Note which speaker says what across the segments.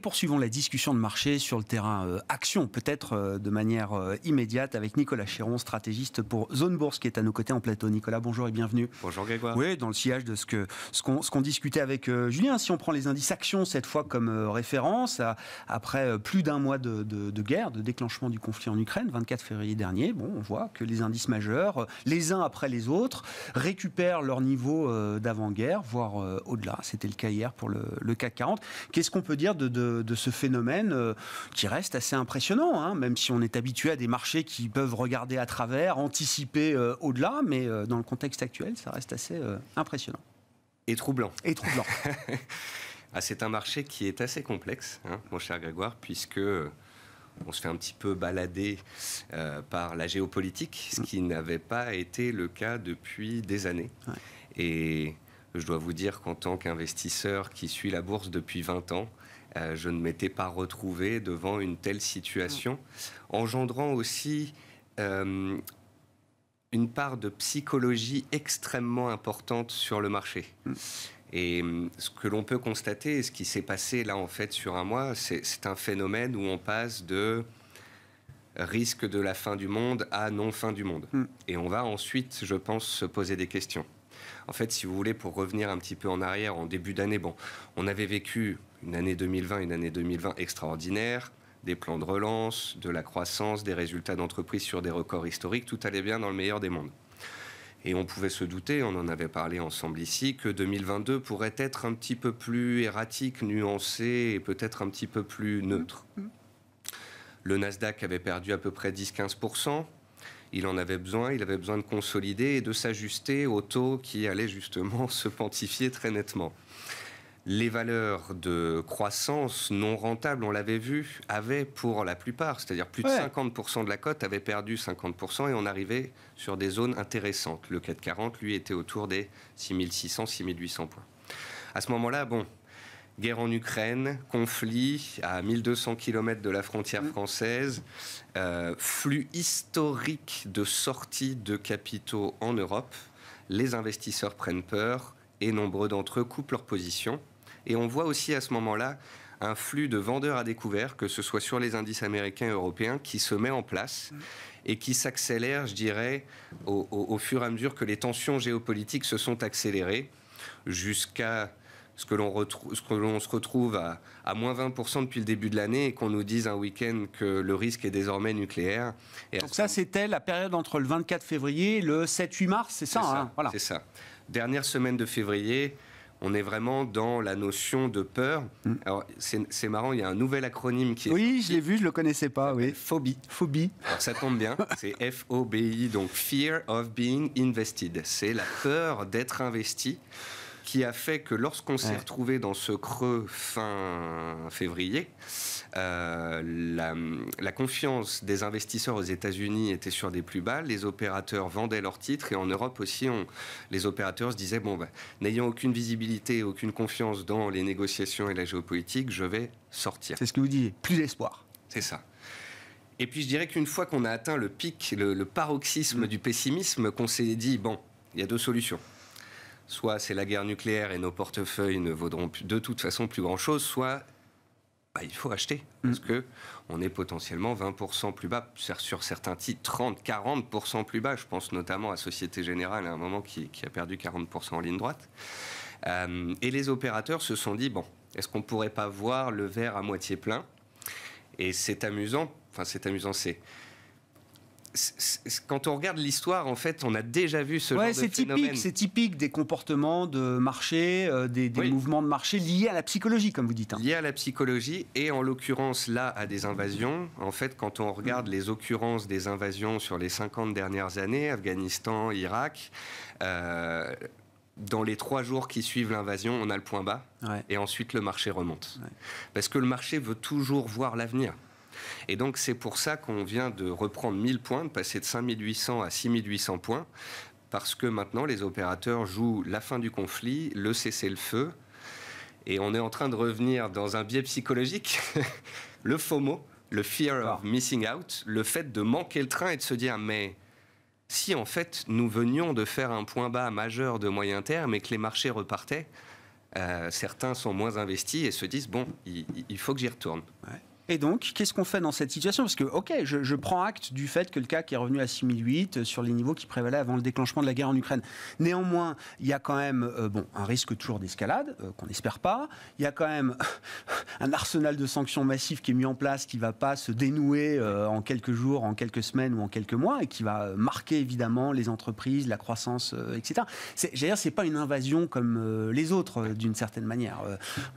Speaker 1: poursuivons la discussion de marché sur le terrain euh, action, peut-être euh, de manière euh, immédiate, avec Nicolas Chéron, stratégiste pour Zone Bourse, qui est à nos côtés en plateau. Nicolas, bonjour et bienvenue.
Speaker 2: Bonjour Grégoire. Oui,
Speaker 1: dans le sillage de ce qu'on ce discutait avec Julien, si on prend les indices actions cette fois comme référence, après plus d'un mois de, guerre, de déclenchement du conflit en Ukraine, 24 février dernier, bon, on voit que les indices majeurs, les uns après les autres, récupèrent leur niveau d'avant-guerre, voire au-delà. C'était le cas hier pour le, CAC 40. Qu'est-ce qu'on peut dire de de, ce phénomène euh, qui reste assez impressionnant, hein, même si on est habitué à des marchés qui peuvent regarder à travers, anticiper euh, au-delà, mais euh, dans le contexte actuel, ça reste assez impressionnant.
Speaker 2: Et troublant. Et troublant. Ah, c'est un marché qui est assez complexe, hein, mon cher Grégoire, puisque on se fait un petit peu balader par la géopolitique, ce mm. qui n'avait pas été le cas depuis des années. Et je dois vous dire qu'en tant qu'investisseur qui suit la bourse depuis 20 ans, euh, je ne m'étais pas retrouvé devant une telle situation, engendrant aussi euh, une part de psychologie extrêmement importante sur le marché. Mm. Et euh, ce que l'on peut constater, et ce qui s'est passé là en fait sur un mois, c'est un phénomène où on passe de risque de la fin du monde à non fin du monde. Mm. Et on va ensuite, je pense, se poser des questions. En fait, si vous voulez, pour revenir un petit peu en arrière, en début d'année, bon, on avait vécu une année 2020, une année 2020 extraordinaire, des plans de relance, de la croissance, des résultats d'entreprise sur des records historiques, tout allait bien dans le meilleur des mondes. Et on pouvait se douter, on en avait parlé ensemble ici, que 2022 pourrait être un petit peu plus erratique, nuancé et peut-être un petit peu plus neutre. Mmh, mmh. Le Nasdaq avait perdu à peu près 10-15% il en avait besoin, il avait besoin de consolider et de s'ajuster au taux qui allait justement se pontifier très nettement. Les valeurs de croissance non rentables, on l'avait vu, avaient pour la plupart, c'est-à-dire plus de 50% de la cote avait perdu 50% et on arrivait sur des zones intéressantes. Le CAC 40, lui, était autour des 6600, 6800 points. À ce moment-là, bon, guerre en Ukraine, conflit à 1200 km de la frontière mm. française, euh, flux historique de sortie de capitaux en Europe, les investisseurs prennent peur et nombreux d'entre eux coupent leur position. Et on voit aussi à ce moment-là un flux de vendeurs à découvert, que ce soit sur les indices américains et européens, qui se met en place mm. et qui s'accélère, je dirais, au, fur et à mesure que les tensions géopolitiques se sont accélérées jusqu'à ce que l'on se retrouve à, moins 20% depuis le début de l'année et qu'on nous dise un week-end que le risque est désormais nucléaire. Et Donc ça, c'était la période entre le 24 février et le 7-8 mars, c'est hein, ça, voilà. C'est ça. Dernière semaine de février, on est vraiment dans la notion de peur. Mm. Alors, c'est marrant, il y a un nouvel acronyme qui est. Oui, je l'ai vu, je le connaissais pas, oui. Phobie. Phobie. ça tombe bien, c'est F-O-B-I, donc Fear of Being Invested. C'est la peur d'être investi qui a fait que lorsqu'on s'est retrouvé dans ce creux fin février, euh, la, confiance des investisseurs aux États-Unis était sur des plus bas, les opérateurs vendaient leurs titres et en Europe aussi, les opérateurs se disaient bon, ben, n'ayant aucune visibilité, aucune confiance dans les négociations et la géopolitique, je vais sortir. C'est ce que vous dites, plus d'espoir. C'est ça. Et puis je dirais qu'une fois qu'on a atteint le pic, le, paroxysme mm. du pessimisme, qu'on s'est dit, bon, il y a deux solutions soit c'est la guerre nucléaire et nos portefeuilles ne vaudront de toute façon plus grand-chose, soit bah, il faut acheter, mm. parce que on est potentiellement 20% plus bas, sur certains titres 30, 40% plus bas. Je pense notamment à Société Générale, à un moment qui, a perdu 40% en ligne droite. Euh, et les opérateurs se sont dit, bon, est-ce qu'on ne pourrait pas voir le verre à moitié plein Et c'est amusant, enfin c'est amusant, c'est quand on regarde l'histoire, en fait, on a déjà vu ce genre de phénomène. c'est
Speaker 1: typique des comportements de marché, euh, des, mouvements de marché liés à la psychologie, comme vous dites. Hein.
Speaker 2: Liés à la psychologie et en l'occurrence là à des invasions. En fait, quand on regarde mm. les occurrences des invasions sur les 50 dernières années, Afghanistan, Irak, euh, dans les trois jours qui suivent l'invasion, on a le point bas et ensuite le marché remonte. Parce que le marché veut toujours voir l'avenir. Et donc c'est pour ça qu'on vient de reprendre 1000 points, de passer de 5800 à 6800 points, parce que maintenant les opérateurs jouent la fin du conflit, le cessez-le-feu, et on est en train de revenir dans un biais psychologique, le FOMO, le fear of ah. missing out, le fait de manquer le train et de se dire mais si en fait nous venions de faire un point bas majeur de moyen terme et que les marchés repartaient, euh, certains sont moins investis et se disent bon, il, faut que j'y retourne.
Speaker 1: Et donc, qu'est-ce qu'on fait dans cette situation Parce que, ok, je, prends acte du fait que le CAC est revenu à 6008 euh, sur les niveaux qui prévalaient avant le déclenchement de la guerre en Ukraine. Néanmoins, il y a quand même euh, bon, un risque toujours d'escalade, euh, qu'on n'espère pas. Il y a quand même un arsenal de sanctions massives qui est mis en place, qui ne va pas se dénouer en quelques jours, en quelques semaines ou en quelques mois, et qui va marquer évidemment les entreprises, la croissance, etc. J'allais dire, ce n'est pas une invasion comme les autres, d'une certaine manière.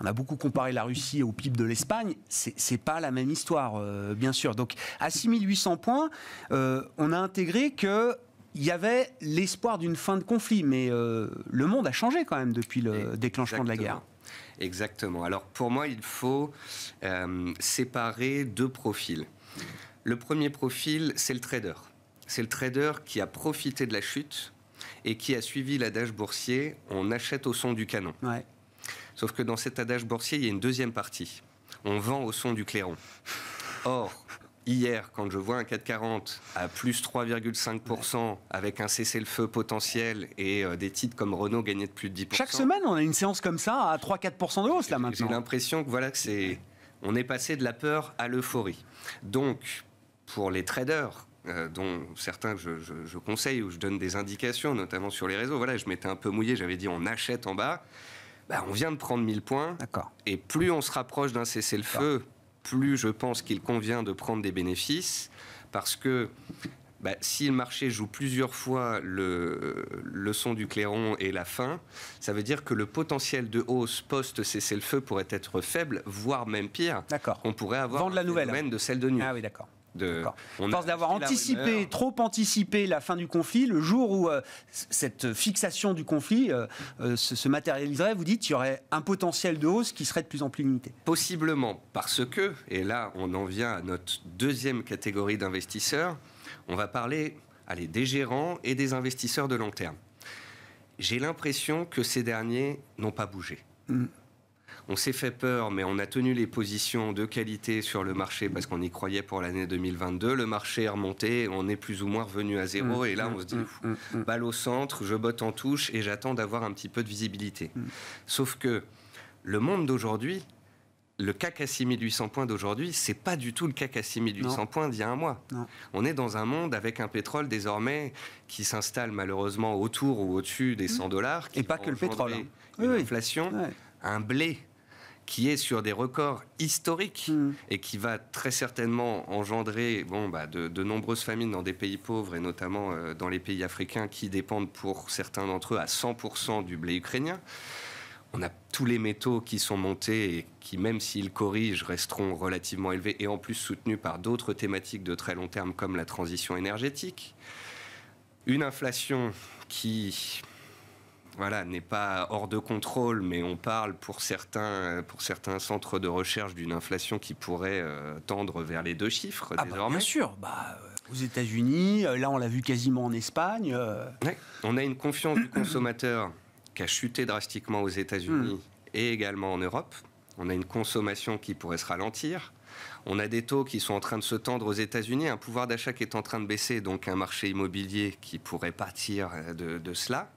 Speaker 1: on a beaucoup comparé la Russie au PIB de l'Espagne. C'est pas la même histoire, euh, bien sûr. Donc à 6800 points, euh, on a intégré que il y avait l'espoir d'une fin de conflit, mais euh, le monde a changé quand même depuis le déclenchement de la guerre.
Speaker 2: Exactement. Alors pour moi, il faut séparer deux profils. Le premier profil, c'est le trader. C'est le trader qui a profité de la chute et qui a suivi l'adage boursier on achète au son du canon. Ouais. Sauf que dans cet adage boursier, il y a une deuxième partie on vend au son du clairon. Or, hier, quand je vois un 440 à plus 3,5% avec un cessez-le-feu potentiel et euh, des titres comme Renault gagnés de plus de 10%. Chaque semaine, on a une séance comme ça à 3-4% de hausse là maintenant. J'ai l'impression que voilà que c'est. On est passé de la peur à l'euphorie. Donc, pour les traders, euh, dont certains je, conseille ou je donne des indications, notamment sur les réseaux, voilà, je m'étais un peu mouillé, j'avais dit on achète en bas. Bah, on vient de prendre 1000 points. Et plus on se rapproche d'un cessez-le-feu, plus je pense qu'il convient de prendre des bénéfices, parce que bah, si le marché joue plusieurs fois le, son du clairon et la fin, ça veut dire que le potentiel de hausse post-cessez-le-feu pourrait être faible, voire même pire. On pourrait avoir Vendre la nouvelle. de celle de nuit. Ah oui, d'accord on pense d'avoir anticipé,
Speaker 1: trop anticipé la fin du conflit, le jour où euh, cette fixation du conflit euh, euh, se, matérialiserait, vous dites qu'il y aurait un potentiel de hausse qui serait de plus en plus
Speaker 2: limité Possiblement, parce que, et là on en vient à notre deuxième catégorie d'investisseurs, on va parler allez, des gérants et des investisseurs de long terme. J'ai l'impression que ces derniers n'ont pas bougé. Mm. On s'est fait peur, mais on a tenu les positions de qualité sur le marché parce qu'on y croyait pour l'année 2022. Le marché est remonté, on est plus ou moins revenu à zéro. Mm. et là, mm. on se dit, mm. balle au centre, je botte en touche et j'attends d'avoir un petit peu de visibilité. Sauf que le monde d'aujourd'hui, le CAC à 6800 points d'aujourd'hui, c'est pas du tout le CAC à 6800 points d'il y a un mois. On est dans un monde avec un pétrole désormais qui s'installe malheureusement autour ou au-dessus des 100 dollars. Et pas que le pétrole. l'inflation, hein. un blé qui est sur des records historiques mm. et qui va très certainement engendrer bon, bah, de, nombreuses famines dans des pays pauvres et notamment euh, dans les pays africains qui dépendent pour certains d'entre eux à 100% du blé ukrainien. On a tous les métaux qui sont montés et qui, même s'ils corrigent, resteront relativement élevés et en plus soutenus par d'autres thématiques de très long terme comme la transition énergétique. Une inflation qui voilà, n'est pas hors de contrôle, mais on parle pour certains, pour certains centres de recherche d'une inflation qui pourrait euh, tendre vers les deux chiffres ah bah, bien sûr, bah,
Speaker 1: euh, aux États-Unis, euh, là on l'a vu quasiment en Espagne.
Speaker 2: On a une confiance du consommateur qui a chuté drastiquement aux États-Unis hmm. et également en Europe. On a une consommation qui pourrait se ralentir. On a des taux qui sont en train de se tendre aux États-Unis, un pouvoir d'achat qui est en train de baisser, donc un marché immobilier qui pourrait partir de cela.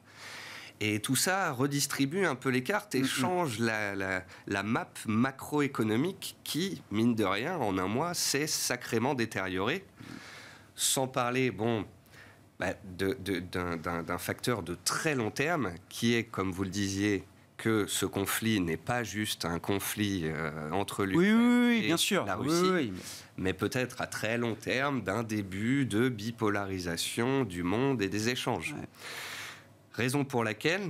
Speaker 2: Et tout ça redistribue un peu les cartes et mm, mm. change la, map macroéconomique qui, mine de rien, en un mois, s'est sacrément détériorée. Sans parler, bon, bah, d'un facteur de très long terme qui est, comme vous le disiez, que ce conflit n'est pas juste un conflit euh, entre l'Ukraine oui, et bien sûr. la Russie, mais peut-être à très long terme d'un début de bipolarisation du monde et des échanges. Raison pour laquelle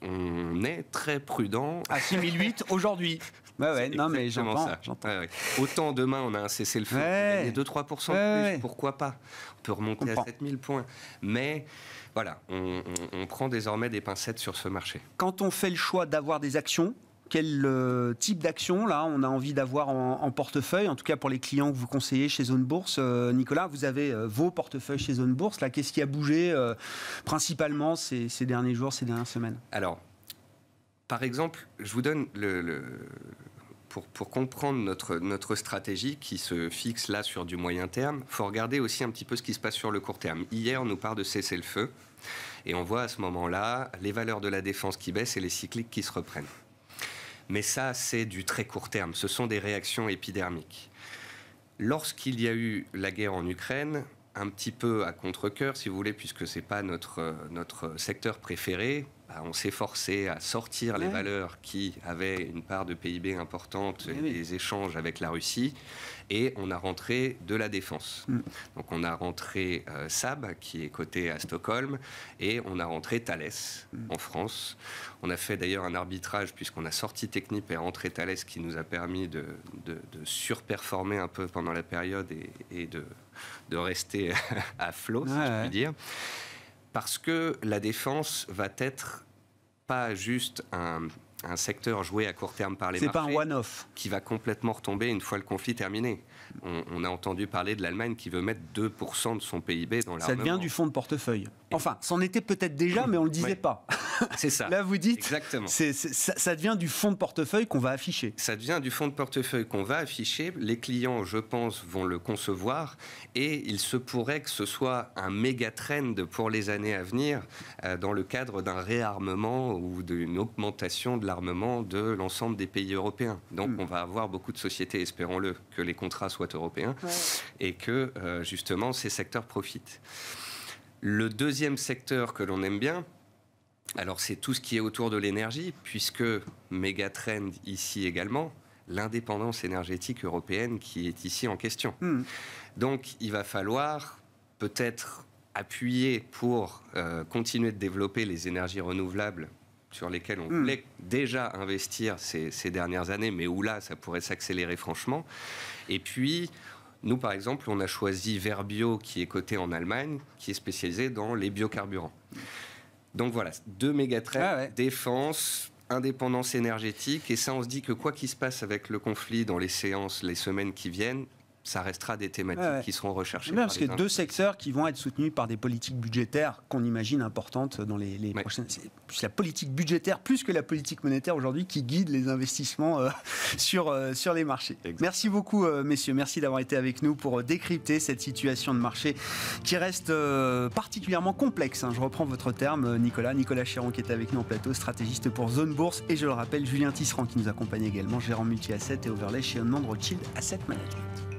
Speaker 2: on est très prudent. À
Speaker 1: 6008 aujourd'hui.
Speaker 2: Bah ouais, non mais j'entends. Autant demain on a un cessez-le-feu, ouais. 2-3% plus, pourquoi pas On peut remonter à à 7000 points. Mais voilà, on prend désormais des pincettes sur ce marché.
Speaker 1: Quand on fait le choix d'avoir des actions, quel euh, type d'action là on a envie d'avoir en, portefeuille En tout cas pour les clients que vous conseillez chez Zone Bourse, euh, Nicolas, vous avez euh, vos portefeuilles chez Zone Bourse. Là, qu'est-ce qui a bougé principalement ces, derniers jours, ces dernières semaines
Speaker 2: Alors, par exemple, je vous donne le pour, pour, comprendre notre, notre stratégie qui se fixe là sur du moyen terme, faut regarder aussi un petit peu ce qui se passe sur le court terme. Hier, on nous parle de cesser le feu et on voit à ce moment-là les valeurs de la défense qui baissent et les cycliques qui se reprennent. Mais ça, c'est du très court terme. Ce sont des réactions épidermiques. Lorsqu'il y a eu la guerre en Ukraine, un petit peu à contre-coeur, si vous voulez, puisque ce n'est pas notre, euh, notre secteur préféré, bah, on s'est forcé à sortir les valeurs qui avaient une part de PIB importante eh des les échanges avec la Russie, et on a rentré de la défense. Mm. Donc on a rentré euh, Sab Saab, qui est coté à Stockholm, et on a rentré Thales mm. en France. On a fait d'ailleurs un arbitrage, puisqu'on a sorti Technip et rentré Thales, qui nous a permis de, surperformer un peu pendant la période et, de, rester à flot, si je puis dire parce que la défense va être pas juste un, secteur joué à court terme par les marchés. pas un one-off. Qui va complètement retomber une fois le conflit terminé. On, a entendu parler de l'Allemagne qui veut mettre 2% de son PIB dans l'armement. Ça devient
Speaker 1: du fonds de portefeuille. Enfin, c'en était peut-être déjà, mais on ne le disait pas.
Speaker 2: C'est ça. Là, vous dites, Exactement. ça, devient du fonds de portefeuille qu'on va afficher. Ça devient du fonds de portefeuille qu'on va afficher. Les clients, je pense, vont le concevoir et il se pourrait que ce soit un méga trend pour les années à venir euh, dans le cadre d'un réarmement ou d'une augmentation de l'armement de l'ensemble des pays européens. Donc, hmm. on va avoir beaucoup de sociétés, espérons-le, que les contrats soient européens et que euh, justement ces secteurs profitent. Le deuxième secteur que l'on aime bien, alors c'est tout ce qui est autour de l'énergie, puisque méga trend ici également, l'indépendance énergétique européenne qui est ici en question. Hmm. Donc il va falloir peut-être appuyer pour euh, continuer de développer les énergies renouvelables sur lesquelles on hmm. voulait déjà investir ces, ces, dernières années, mais où là, ça pourrait s'accélérer franchement. Et puis, nous, par exemple, on a choisi Verbio, qui est coté en Allemagne, qui est spécialisé dans les biocarburants. Donc voilà, deux méga ah défense, indépendance énergétique. Et ça, on se dit que quoi qu'il se passe avec le conflit dans les séances, les semaines qui viennent, ça restera des thématiques qui seront recherchées. Bien, parce que deux
Speaker 1: secteurs qui vont être soutenus par des politiques budgétaires qu'on imagine importantes dans les, prochaines. C'est la politique budgétaire plus que la politique monétaire aujourd'hui qui guide les investissements euh, sur, euh, sur les marchés. Merci beaucoup, euh, messieurs. Merci d'avoir été avec nous pour décrypter cette situation de marché qui reste particulièrement complexe. Hein. Je reprends votre terme, Nicolas. Nicolas Chéron qui est avec nous en plateau, stratégiste pour Zone Bourse. Et je le rappelle, Julien Tisserand qui nous accompagne également, gérant multi-asset et overlay chez Homme Rothschild Asset Management.